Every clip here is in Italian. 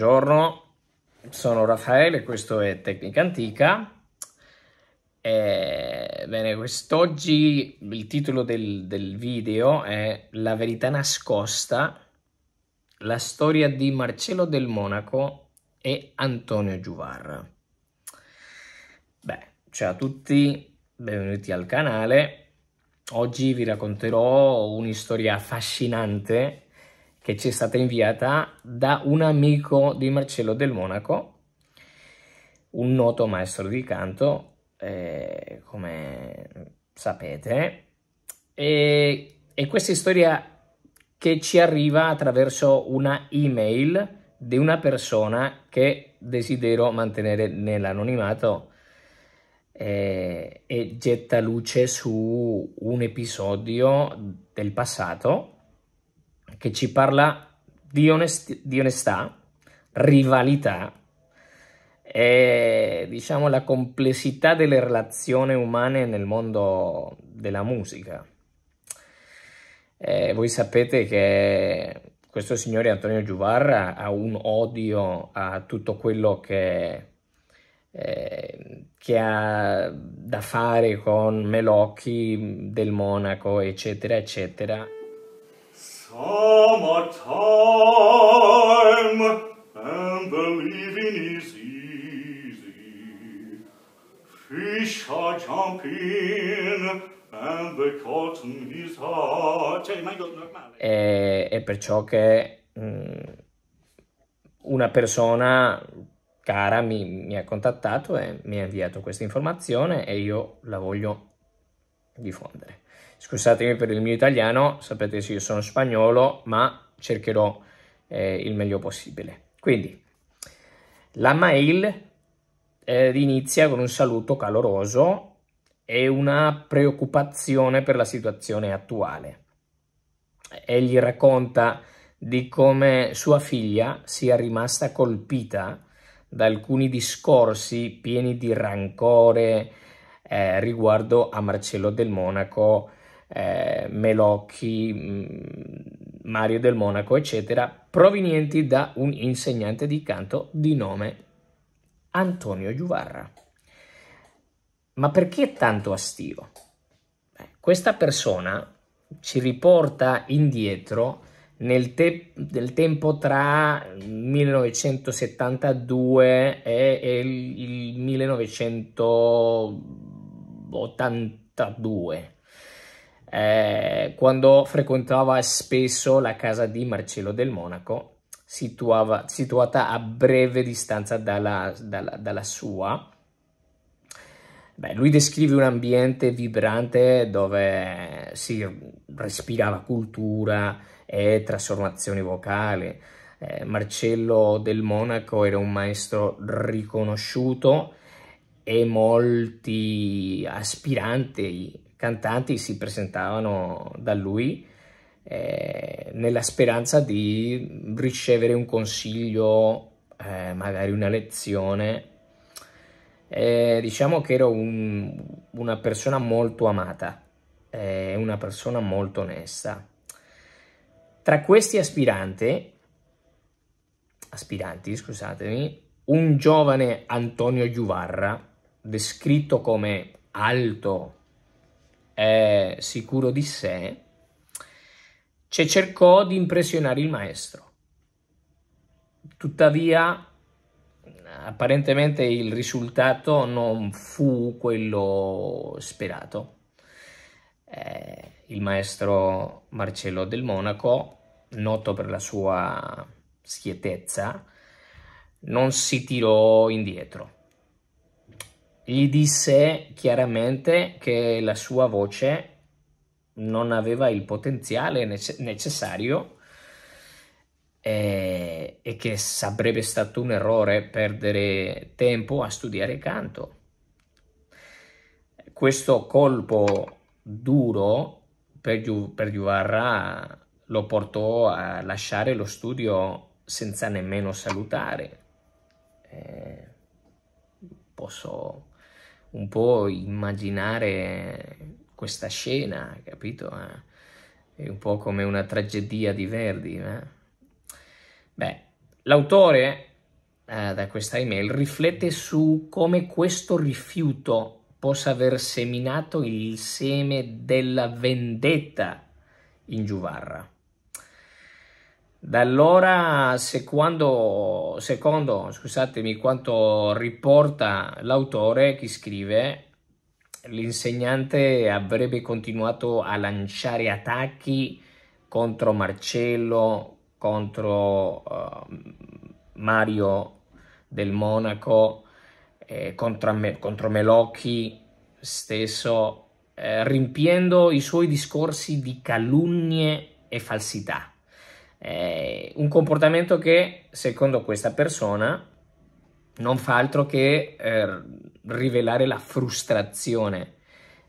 Buongiorno, sono Raffaele, questo è Tecnica Antica. E, eh, bene, quest'oggi il titolo del, del video è La verità nascosta, la storia di Marcello del Monaco e Antonio Giuvarra. Beh, ciao a tutti, benvenuti al canale. Oggi vi racconterò un'istoria affascinante che ci è stata inviata da un amico di Marcello del Monaco, un noto maestro di canto, eh, come sapete, e, e questa storia che ci arriva attraverso una email di una persona che desidero mantenere nell'anonimato eh, e getta luce su un episodio del passato che ci parla di, onest di onestà, rivalità, e diciamo la complessità delle relazioni umane nel mondo della musica. Eh, voi sapete che questo signore Antonio Giuvarra ha un odio a tutto quello che, eh, che ha da fare con Melocchi, Del Monaco, eccetera, eccetera. Summertime and the living is easy. Fish are jumping and the cotton is hot. Cioè rimango normale. E, perciò che mh, mm, una persona cara mi, mi ha contattato e mi ha inviato questa informazione e io la voglio diffondere. Scusatemi per il mio italiano, sapete se io sono spagnolo, ma cercherò eh, il meglio possibile. Quindi, la mail eh, inizia con un saluto caloroso e una preoccupazione per la situazione attuale. Egli racconta di come sua figlia sia rimasta colpita da alcuni discorsi pieni di rancore eh, riguardo a Marcello del Monaco eh, Melocchi, mm, Mario del Monaco, eccetera, provenienti da un insegnante di canto di nome Antonio Giuvarra. Ma perché è tanto astio? Beh, questa persona ci riporta indietro nel, te- nel tempo tra 1972 e, e il 1982 eh, quando frequentava spesso la casa di Marcello del Monaco, situava, situata a breve distanza dalla, dalla, dalla sua. Beh, lui descrive un ambiente vibrante dove si respirava cultura e trasformazioni vocali. Eh, Marcello del Monaco era un maestro riconosciuto e molti aspiranti cantanti si presentavano da lui eh, nella speranza di ricevere un consiglio, eh, magari una lezione. Eh, diciamo che ero un, una persona molto amata, eh, una persona molto onesta. Tra questi aspiranti, aspiranti, scusatemi, un giovane Antonio Giuvarra, descritto come alto, eh, sicuro di sé, cioè cercò di impressionare il maestro. Tuttavia, apparentemente il risultato non fu quello sperato. Eh, il maestro Marcello del Monaco, noto per la sua schiettezza, non si tirò indietro gli disse chiaramente che la sua voce non aveva il potenziale nece- necessario eh, e che sarebbe stato un errore perdere tempo a studiare canto. Questo colpo duro per, Giu- per Giuvarra lo portò a lasciare lo studio senza nemmeno salutare. Eh, posso un po' immaginare questa scena, capito? Eh, è un po' come una tragedia di Verdi. Eh? Beh, l'autore eh, da questa email riflette su come questo rifiuto possa aver seminato il seme della vendetta in Giuvarra. Da allora, secondo, secondo scusatemi, quanto riporta l'autore che scrive, l'insegnante avrebbe continuato a lanciare attacchi contro Marcello, contro uh, Mario del Monaco, eh, contro, me, contro, Melocchi stesso, eh, rimpiendo i suoi discorsi di calunnie e falsità eh, un comportamento che secondo questa persona non fa altro che eh, rivelare la frustrazione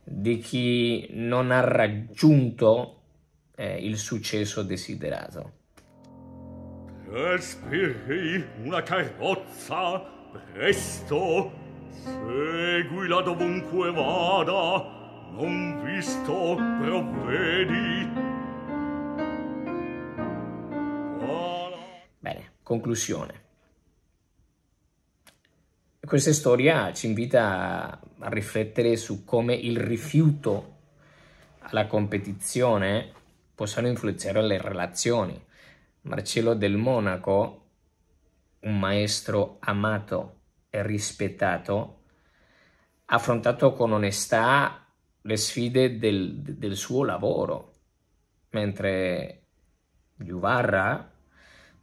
di chi non ha raggiunto eh, il successo desiderato. Respiri una carrozza, presto, seguila dovunque vada, non visto, provvedi, Conclusione. Questa storia ci invita a riflettere su come il rifiuto alla competizione possano influenzare le relazioni. Marcello del Monaco, un maestro amato e rispettato, ha affrontato con onestà le sfide del, del suo lavoro, mentre Giuvarra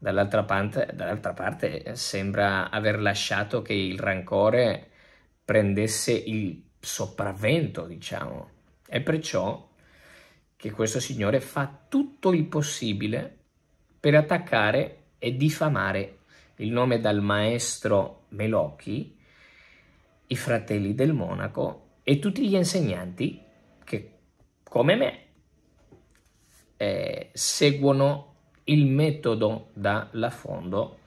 Dall'altra parte, dall'altra parte sembra aver lasciato che il rancore prendesse il sopravvento, diciamo. È perciò che questo signore fa tutto il possibile per attaccare e diffamare il nome dal maestro Melocchi, i fratelli del monaco e tutti gli insegnanti che, come me, eh, seguono il metodo da Lafondo,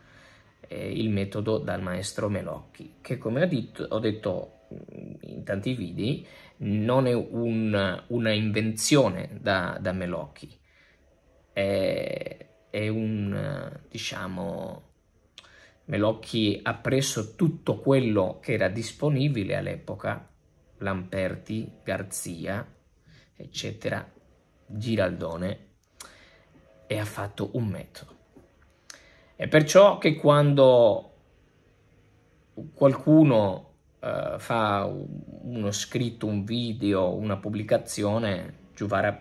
eh, il metodo dal maestro Melocchi, che come ho detto, ho detto mm, in tanti video non è un, una invenzione da, da Melocchi, è, è un, diciamo, Melocchi ha preso tutto quello che era disponibile all'epoca, Lamperti, Garzia, eccetera, Giraldone, e ha fatto un metodo. E perciò che quando qualcuno uh, fa uno scritto, un video, una pubblicazione, Giovara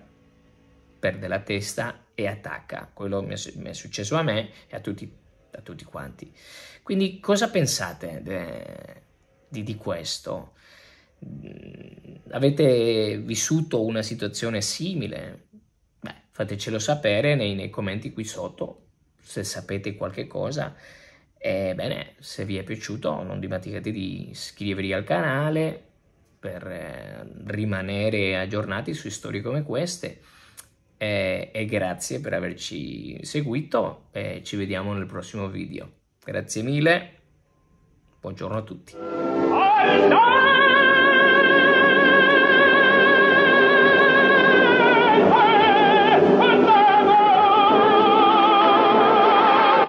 perde la testa e attacca. Quello mi è, mi è successo a me e a tutti, a tutti quanti. Quindi cosa pensate de, di, di questo? Avete vissuto una situazione simile? fatecelo sapere nei, nei commenti qui sotto se sapete qualche cosa. E bene, se vi è piaciuto non dimenticate di iscrivervi al canale per eh, rimanere aggiornati su storie come queste. E, e grazie per averci seguito e ci vediamo nel prossimo video. Grazie mille, buongiorno a tutti.